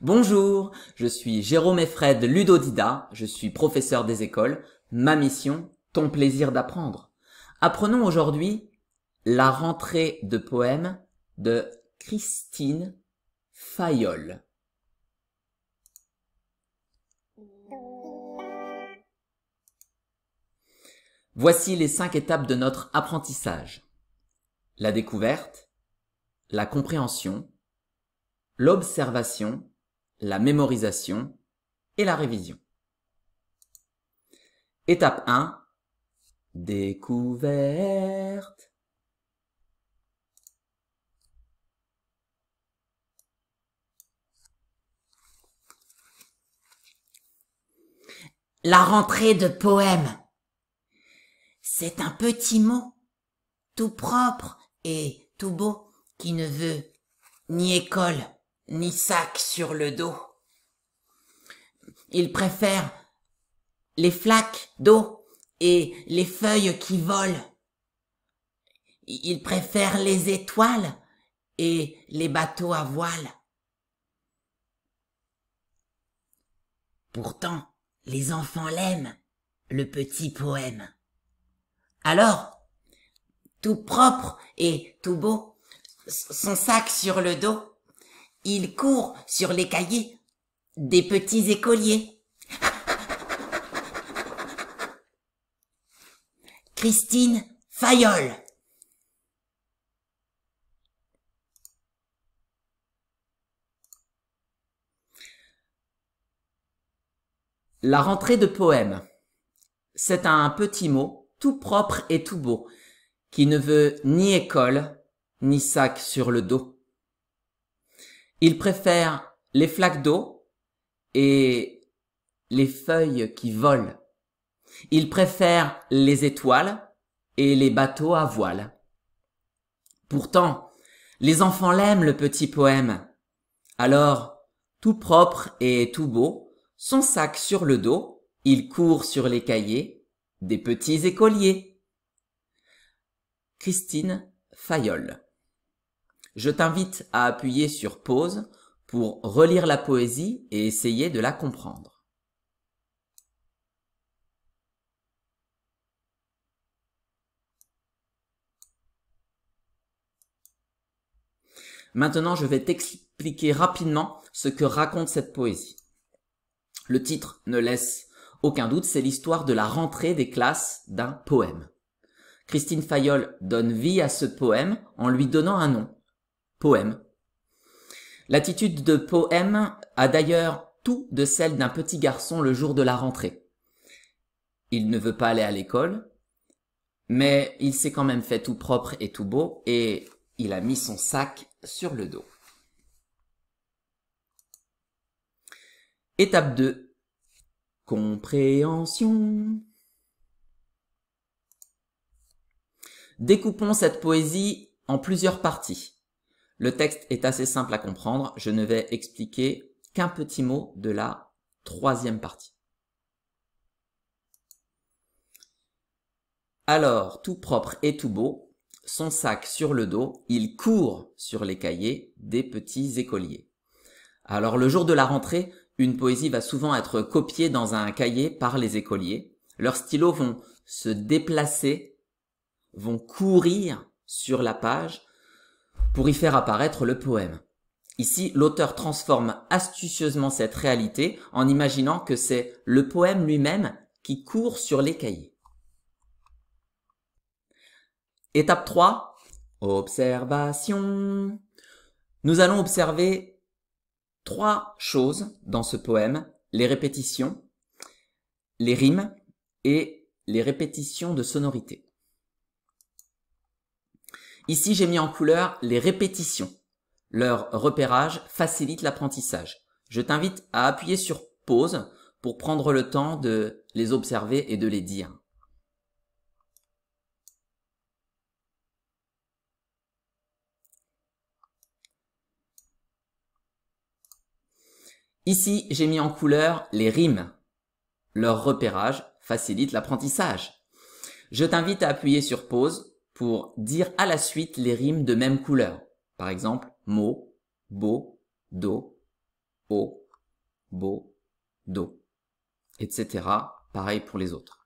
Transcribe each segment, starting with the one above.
Bonjour, je suis Jérôme Effred Ludodida, je suis professeur des écoles. Ma mission, ton plaisir d'apprendre. Apprenons aujourd'hui la rentrée de poèmes de Christine Fayol. Voici les cinq étapes de notre apprentissage. La découverte, la compréhension, l'observation, la mémorisation et la révision. Étape 1. Découverte. La rentrée de poème. C'est un petit mot, tout propre et tout beau, qui ne veut ni école, ni sac sur le dos. Il préfère les flaques d'eau et les feuilles qui volent. Il préfère les étoiles et les bateaux à voile. Pourtant, les enfants l'aiment, le petit poème. Alors, tout propre et tout beau, son sac sur le dos, il court sur les cahiers des petits écoliers. Christine Fayolle. La rentrée de poèmes. C'est un petit mot, tout propre et tout beau, qui ne veut ni école, ni sac sur le dos. Il préfère les flaques d'eau et les feuilles qui volent. Il préfère les étoiles et les bateaux à voile. Pourtant, les enfants l'aiment le petit poème. Alors, tout propre et tout beau, son sac sur le dos, il court sur les cahiers des petits écoliers. Christine Fayolle je t'invite à appuyer sur pause pour relire la poésie et essayer de la comprendre. Maintenant, je vais t'expliquer rapidement ce que raconte cette poésie. Le titre ne laisse aucun doute, c'est l'histoire de la rentrée des classes d'un poème. Christine Fayolle donne vie à ce poème en lui donnant un nom, Poème. L'attitude de Poème a d'ailleurs tout de celle d'un petit garçon le jour de la rentrée. Il ne veut pas aller à l'école, mais il s'est quand même fait tout propre et tout beau, et il a mis son sac sur le dos. Étape 2. Compréhension. Découpons cette poésie en plusieurs parties. Le texte est assez simple à comprendre, je ne vais expliquer qu'un petit mot de la troisième partie. Alors, tout propre et tout beau, son sac sur le dos, il court sur les cahiers des petits écoliers. Alors le jour de la rentrée, une poésie va souvent être copiée dans un cahier par les écoliers. Leurs stylos vont se déplacer, vont courir sur la page pour y faire apparaître le poème. Ici, l'auteur transforme astucieusement cette réalité en imaginant que c'est le poème lui-même qui court sur les cahiers. Étape 3. Observation. Nous allons observer trois choses dans ce poème. Les répétitions, les rimes et les répétitions de sonorités. Ici, j'ai mis en couleur les répétitions. Leur repérage facilite l'apprentissage. Je t'invite à appuyer sur pause pour prendre le temps de les observer et de les dire. Ici, j'ai mis en couleur les rimes. Leur repérage facilite l'apprentissage. Je t'invite à appuyer sur pause pour dire à la suite les rimes de même couleur. Par exemple, mo, bo, do, o, bo, do, etc. Pareil pour les autres.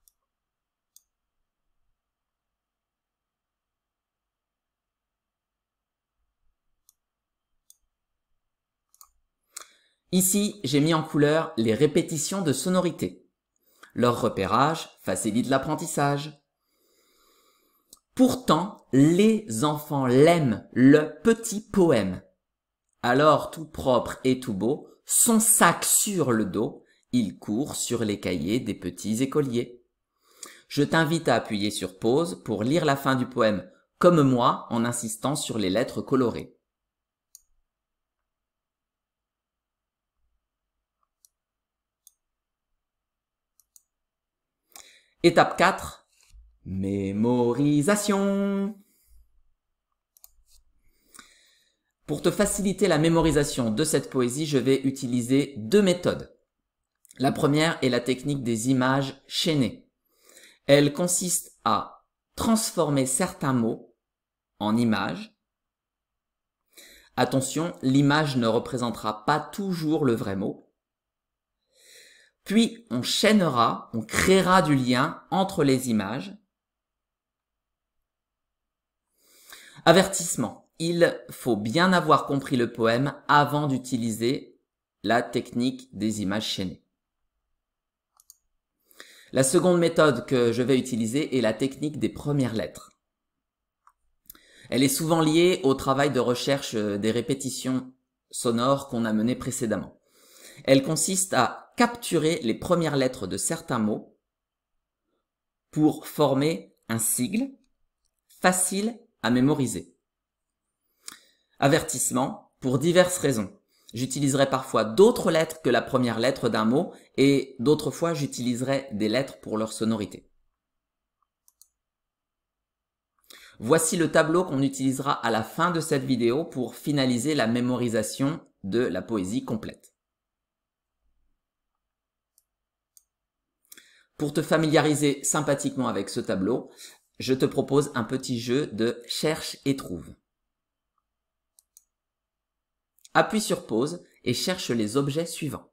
Ici, j'ai mis en couleur les répétitions de sonorités. Leur repérage facilite l'apprentissage. Pourtant, les enfants l'aiment, le petit poème. Alors, tout propre et tout beau, son sac sur le dos, il court sur les cahiers des petits écoliers. Je t'invite à appuyer sur pause pour lire la fin du poème, comme moi, en insistant sur les lettres colorées. Étape 4. Mémorisation. Pour te faciliter la mémorisation de cette poésie, je vais utiliser deux méthodes. La première est la technique des images chaînées. Elle consiste à transformer certains mots en images. Attention, l'image ne représentera pas toujours le vrai mot. Puis on chaînera, on créera du lien entre les images Avertissement. Il faut bien avoir compris le poème avant d'utiliser la technique des images chaînées. La seconde méthode que je vais utiliser est la technique des premières lettres. Elle est souvent liée au travail de recherche euh, des répétitions sonores qu'on a menées précédemment. Elle consiste à capturer les premières lettres de certains mots pour former un sigle facile mémoriser. Avertissement, pour diverses raisons. J'utiliserai parfois d'autres lettres que la première lettre d'un mot et d'autres fois j'utiliserai des lettres pour leur sonorité. Voici le tableau qu'on utilisera à la fin de cette vidéo pour finaliser la mémorisation de la poésie complète. Pour te familiariser sympathiquement avec ce tableau, je te propose un petit jeu de cherche et trouve. Appuie sur pause et cherche les objets suivants.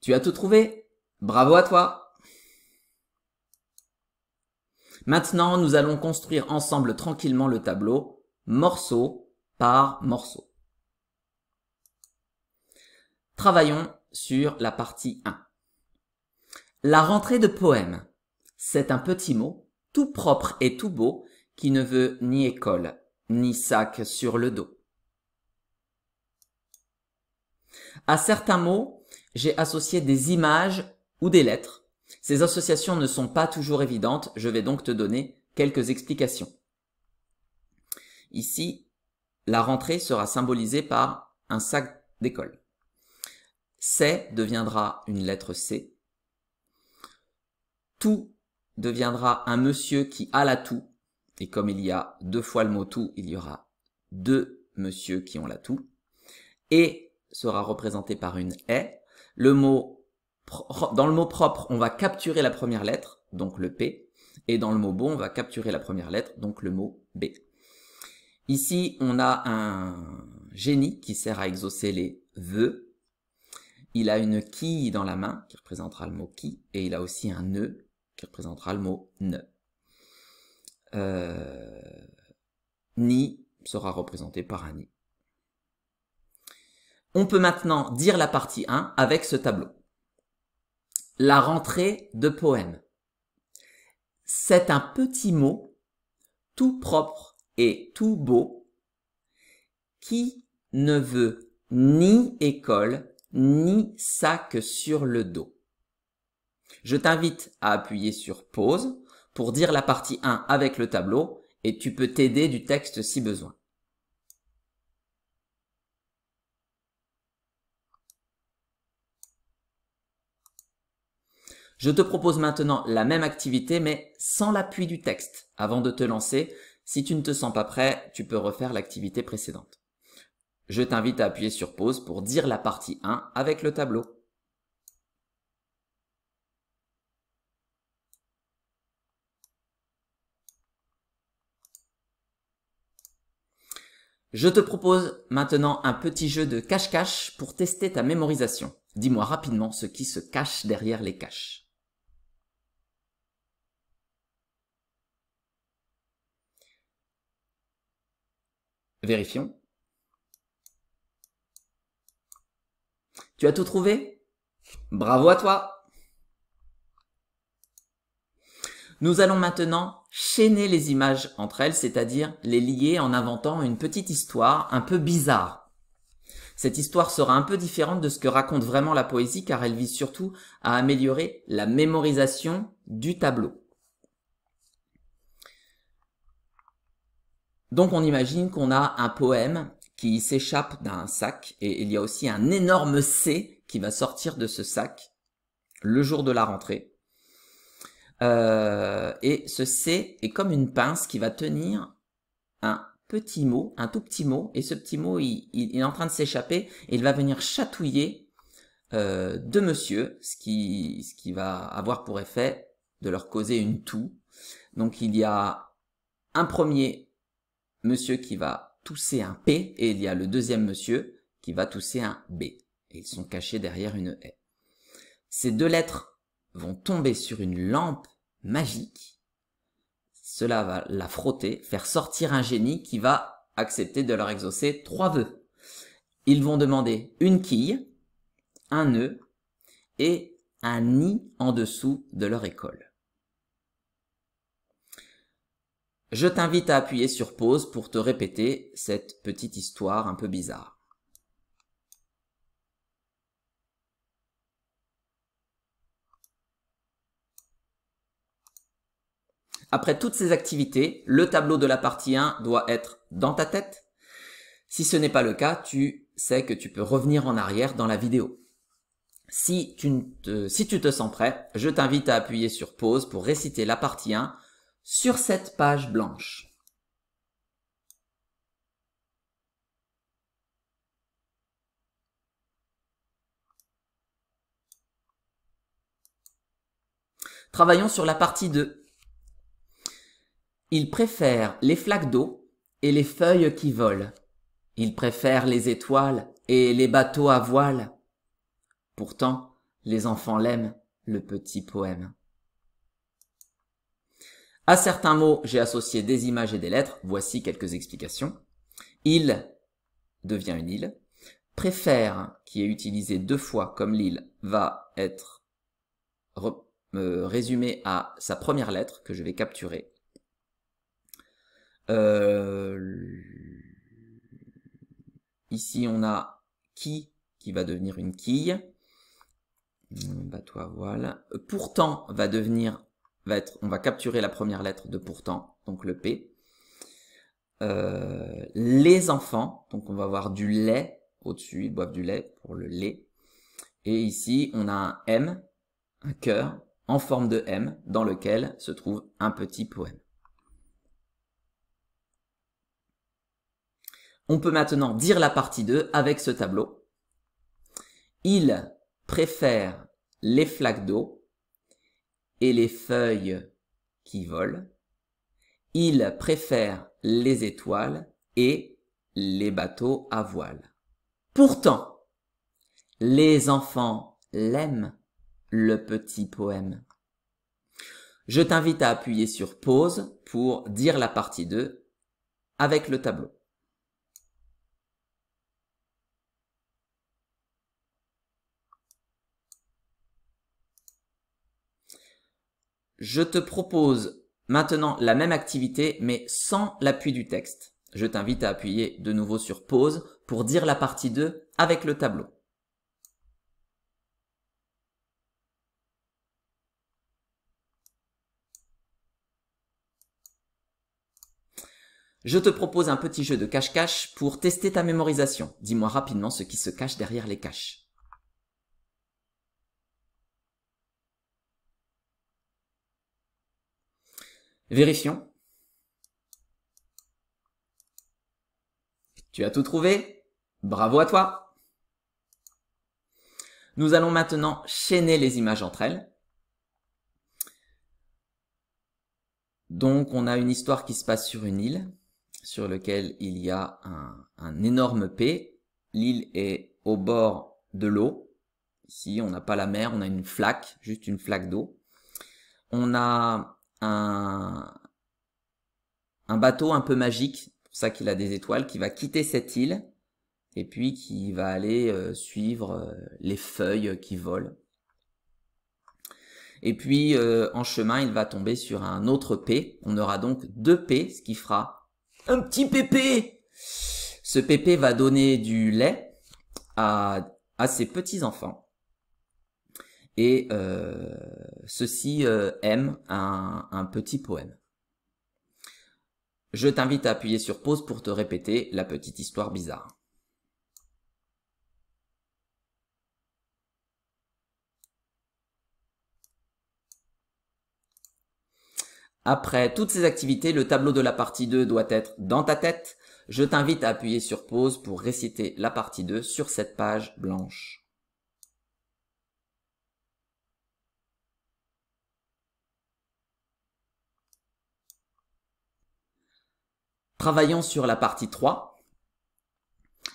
Tu as tout trouvé Bravo à toi Maintenant, nous allons construire ensemble tranquillement le tableau, morceau par morceau. Travaillons sur la partie 1. La rentrée de poème. C'est un petit mot, tout propre et tout beau, qui ne veut ni école, ni sac sur le dos. À certains mots, j'ai associé des images ou des lettres ces associations ne sont pas toujours évidentes, je vais donc te donner quelques explications. Ici, la rentrée sera symbolisée par un sac d'école. C deviendra une lettre C. Tout deviendra un monsieur qui a la toux. Et comme il y a deux fois le mot tout, il y aura deux monsieur qui ont la toux. Et sera représenté par une E. Le mot dans le mot propre, on va capturer la première lettre, donc le P. Et dans le mot bon, on va capturer la première lettre, donc le mot B. Ici, on a un génie qui sert à exaucer les vœux. Il a une qui dans la main, qui représentera le mot qui, et il a aussi un nœud, qui représentera le mot ne. Euh, ni sera représenté par un ni. On peut maintenant dire la partie 1 avec ce tableau la rentrée de poème, C'est un petit mot, tout propre et tout beau, qui ne veut ni école, ni sac sur le dos. Je t'invite à appuyer sur pause pour dire la partie 1 avec le tableau et tu peux t'aider du texte si besoin. Je te propose maintenant la même activité, mais sans l'appui du texte. Avant de te lancer, si tu ne te sens pas prêt, tu peux refaire l'activité précédente. Je t'invite à appuyer sur pause pour dire la partie 1 avec le tableau. Je te propose maintenant un petit jeu de cache-cache pour tester ta mémorisation. Dis-moi rapidement ce qui se cache derrière les caches. Vérifions. Tu as tout trouvé Bravo à toi Nous allons maintenant chaîner les images entre elles, c'est-à-dire les lier en inventant une petite histoire un peu bizarre. Cette histoire sera un peu différente de ce que raconte vraiment la poésie car elle vise surtout à améliorer la mémorisation du tableau. Donc on imagine qu'on a un poème qui s'échappe d'un sac et il y a aussi un énorme C qui va sortir de ce sac le jour de la rentrée. Euh, et ce C est comme une pince qui va tenir un petit mot, un tout petit mot, et ce petit mot, il, est en train de s'échapper, et il va venir chatouiller euh, deux monsieur, ce qui, ce qui va avoir pour effet de leur causer une toux. Donc il y a un premier monsieur qui va tousser un P et il y a le deuxième monsieur qui va tousser un B. Et ils sont cachés derrière une haie. Ces deux lettres vont tomber sur une lampe magique. Cela va la frotter, faire sortir un génie qui va accepter de leur exaucer trois vœux. Ils vont demander une quille, un nœud et un nid en dessous de leur école. Je t'invite à appuyer sur pause pour te répéter cette petite histoire un peu bizarre. Après toutes ces activités, le tableau de la partie 1 doit être dans ta tête. Si ce n'est pas le cas, tu sais que tu peux revenir en arrière dans la vidéo. Si tu, te, sens prêt, je t'invite à appuyer sur pause pour réciter la partie 1 sur cette page blanche. Travaillons sur la partie 2. Il préfère les flaques d'eau et les feuilles qui volent. Il préfère les étoiles et les bateaux à voile. Pourtant, les enfants l'aiment, le petit poème. À certains mots, j'ai associé des images et des lettres. Voici quelques explications. Il devient une île. Préfère, qui est utilisé deux fois comme l'île, va être euh, résumé à sa première lettre que je vais capturer. Euh, ici, on a qui qui va devenir une quille. Hum, bah toi, voilà. Pourtant va devenir va être, on va capturer la première lettre de pourtant, donc le P. Euh, les enfants, donc on va avoir du lait au-dessus, ils boivent du lait pour le lait. Et ici, on a un M, un cœur, en forme de M, dans lequel se trouve un petit poème. On peut maintenant dire la partie 2 avec ce tableau. Il préfère les flaques d'eau et les feuilles qui volent. Il préfère les étoiles et les bateaux à voile. Pourtant, les enfants l'aiment, le petit poème. Je t'invite à appuyer sur pause pour dire la partie 2 avec le tableau. Je te propose maintenant la même activité, mais sans l'appui du texte. Je t'invite à appuyer de nouveau sur pause pour dire la partie 2 avec le tableau. Je te propose un petit jeu de cache-cache pour tester ta mémorisation. Dis-moi rapidement ce qui se cache derrière les caches. Vérifions. Tu as tout trouvé Bravo à toi Nous allons maintenant chaîner les images entre elles. Donc on a une histoire qui se passe sur une île sur laquelle il y a un, un énorme P. L'île est au bord de l'eau. Ici, on n'a pas la mer, on a une flaque, juste une flaque d'eau. On a un, bateau un peu magique, pour ça qu'il a des étoiles, qui va quitter cette île et puis qui va aller euh, suivre euh, les feuilles qui volent. Et puis euh, en chemin, il va tomber sur un autre P. On aura donc deux P, ce qui fera un petit pépé. Ce pépé va donner du lait à, à ses petits-enfants et euh, ceci euh, aime un, un petit poème. Je t'invite à appuyer sur pause pour te répéter la petite histoire bizarre. Après toutes ces activités, le tableau de la partie 2 doit être dans ta tête. Je t'invite à appuyer sur pause pour réciter la partie 2 sur cette page blanche. Travaillant sur la partie 3.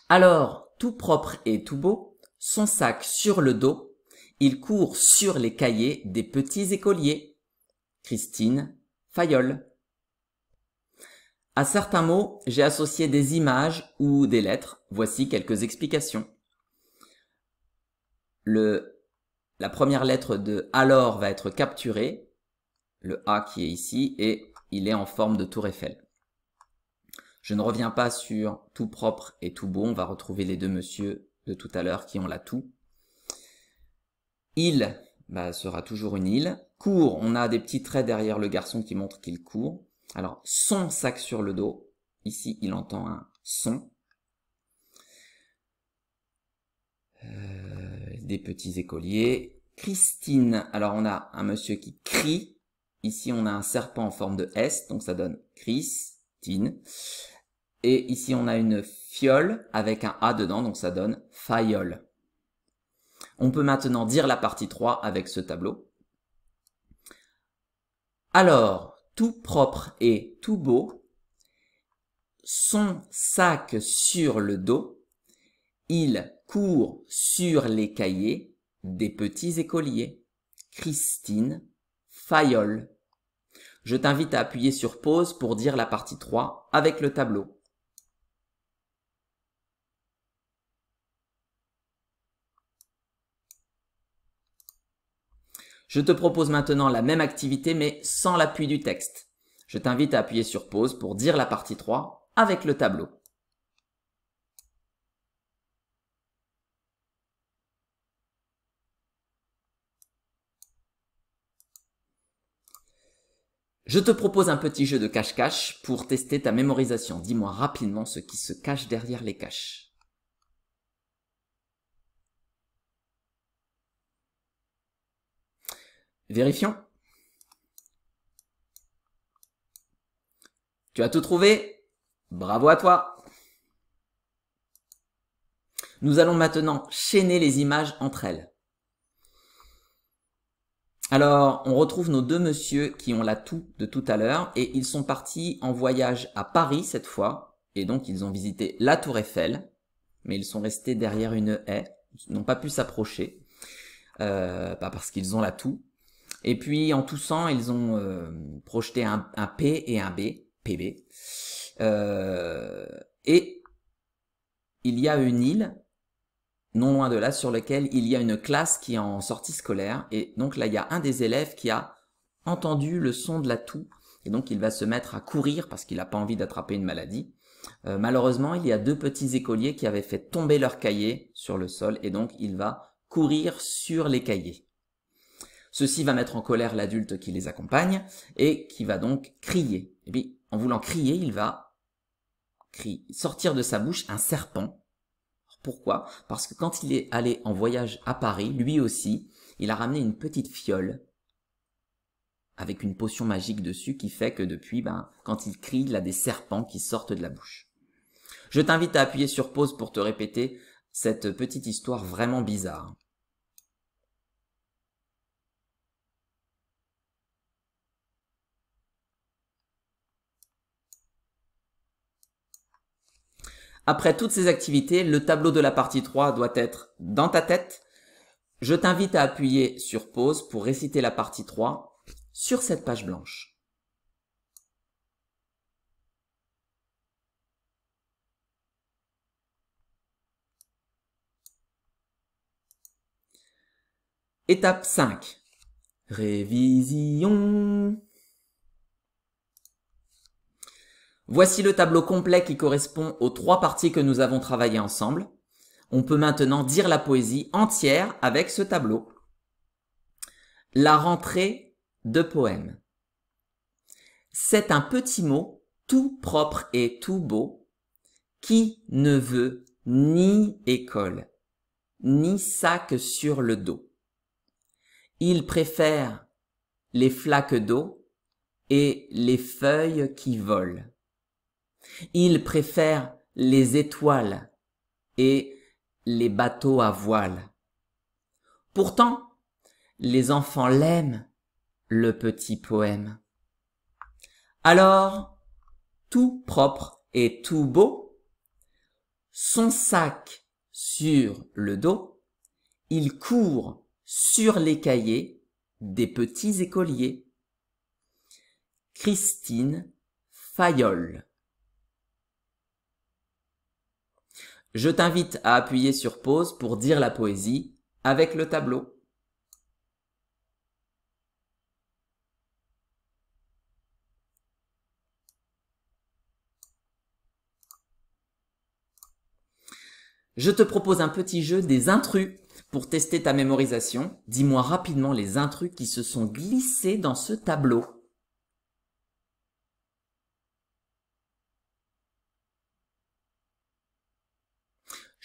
Alors, tout propre et tout beau, son sac sur le dos, il court sur les cahiers des petits écoliers. Christine Fayolle. À certains mots, j'ai associé des images ou des lettres. Voici quelques explications. Le, la première lettre de alors va être capturée, le A qui est ici, et il est en forme de tour Eiffel. Je ne reviens pas sur tout propre et tout beau. On va retrouver les deux monsieur de tout à l'heure qui ont la tout. Il bah, sera toujours une île. Court, on a des petits traits derrière le garçon qui montrent qu'il court. Alors, son sac sur le dos. Ici, il entend un son. Euh, des petits écoliers. Christine. Alors, on a un monsieur qui crie. Ici, on a un serpent en forme de S, donc ça donne Chris. Et ici, on a une fiole avec un A dedans, donc ça donne fiole. On peut maintenant dire la partie 3 avec ce tableau. Alors, tout propre et tout beau, son sac sur le dos, il court sur les cahiers des petits écoliers. Christine Fayolle je t'invite à appuyer sur pause pour dire la partie 3 avec le tableau. Je te propose maintenant la même activité mais sans l'appui du texte. Je t'invite à appuyer sur pause pour dire la partie 3 avec le tableau. Je te propose un petit jeu de cache-cache pour tester ta mémorisation. Dis-moi rapidement ce qui se cache derrière les caches. Vérifions. Tu as tout trouvé Bravo à toi Nous allons maintenant chaîner les images entre elles. Alors, on retrouve nos deux messieurs qui ont la toux de tout à l'heure et ils sont partis en voyage à Paris cette fois. Et donc, ils ont visité la Tour Eiffel, mais ils sont restés derrière une haie. Ils n'ont pas pu s'approcher, euh, bah parce qu'ils ont la toux. Et puis, en toussant, ils ont euh, projeté un, P et un B, PB. Euh, et il y a une île non loin de là, sur lequel il y a une classe qui est en sortie scolaire. Et donc là, il y a un des élèves qui a entendu le son de la toux. Et donc, il va se mettre à courir parce qu'il n'a pas envie d'attraper une maladie. Euh, malheureusement, il y a deux petits écoliers qui avaient fait tomber leur cahiers sur le sol. Et donc, il va courir sur les cahiers. Ceci va mettre en colère l'adulte qui les accompagne et qui va donc crier. Et puis, en voulant crier, il va sortir de sa bouche un serpent pourquoi Parce que quand il est allé en voyage à Paris, lui aussi, il a ramené une petite fiole avec une potion magique dessus qui fait que depuis, ben, quand il crie, il a des serpents qui sortent de la bouche. Je t'invite à appuyer sur pause pour te répéter cette petite histoire vraiment bizarre. Après toutes ces activités, le tableau de la partie 3 doit être dans ta tête. Je t'invite à appuyer sur pause pour réciter la partie 3 sur cette page blanche. Étape 5. Révision. Voici le tableau complet qui correspond aux trois parties que nous avons travaillées ensemble. On peut maintenant dire la poésie entière avec ce tableau. La rentrée de poème. C'est un petit mot, tout propre et tout beau, qui ne veut ni école, ni sac sur le dos. Il préfère les flaques d'eau et les feuilles qui volent. Il préfère les étoiles et les bateaux à voile. Pourtant, les enfants l'aiment, le petit poème. Alors, tout propre et tout beau, son sac sur le dos, il court sur les cahiers des petits écoliers. Christine Fayolle Je t'invite à appuyer sur pause pour dire la poésie avec le tableau. Je te propose un petit jeu des intrus pour tester ta mémorisation. Dis-moi rapidement les intrus qui se sont glissés dans ce tableau.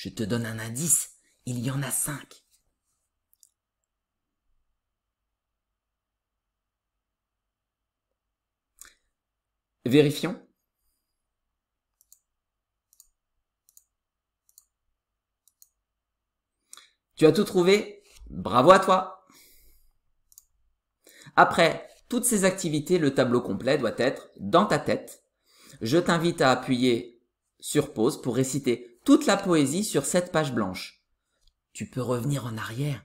Je te donne un indice, il y en a cinq. Vérifions. Tu as tout trouvé, bravo à toi. Après toutes ces activités, le tableau complet doit être dans ta tête. Je t'invite à appuyer sur pause pour réciter toute la poésie sur cette page blanche. Tu peux revenir en arrière,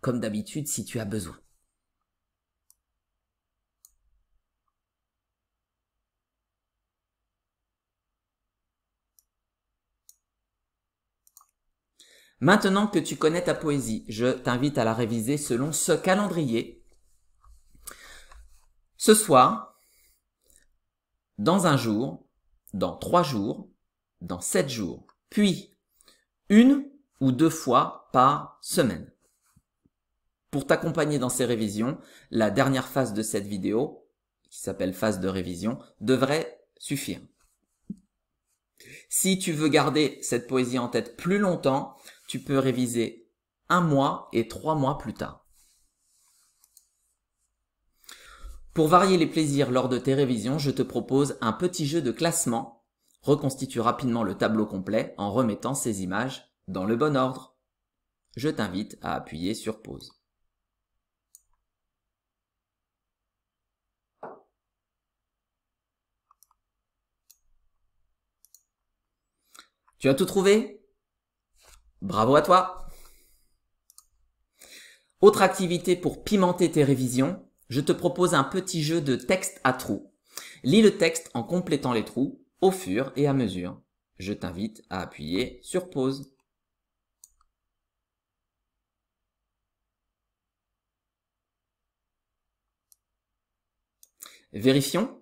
comme d'habitude si tu as besoin. Maintenant que tu connais ta poésie, je t'invite à la réviser selon ce calendrier. Ce soir, dans un jour, dans trois jours, dans sept jours, puis une ou deux fois par semaine. Pour t'accompagner dans ces révisions, la dernière phase de cette vidéo, qui s'appelle phase de révision, devrait suffire. Si tu veux garder cette poésie en tête plus longtemps, tu peux réviser un mois et trois mois plus tard. Pour varier les plaisirs lors de tes révisions, je te propose un petit jeu de classement reconstitue rapidement le tableau complet en remettant ces images dans le bon ordre. Je t'invite à appuyer sur pause. Tu as tout trouvé Bravo à toi Autre activité pour pimenter tes révisions, je te propose un petit jeu de texte à trous. Lis le texte en complétant les trous au fur et à mesure, je t'invite à appuyer sur pause. Vérifions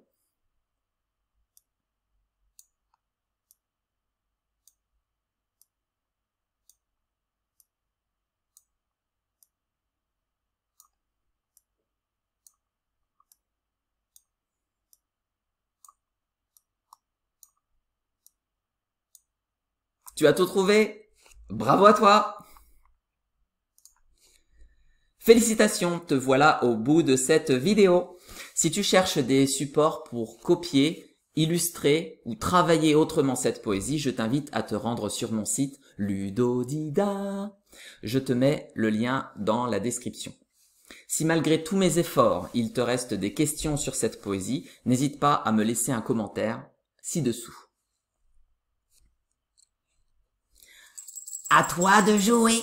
Tu as tout trouvé. Bravo à toi. Félicitations, te voilà au bout de cette vidéo. Si tu cherches des supports pour copier, illustrer ou travailler autrement cette poésie, je t'invite à te rendre sur mon site Ludo Dida, Je te mets le lien dans la description. Si malgré tous mes efforts, il te reste des questions sur cette poésie, n'hésite pas à me laisser un commentaire ci-dessous. À toi de jouer.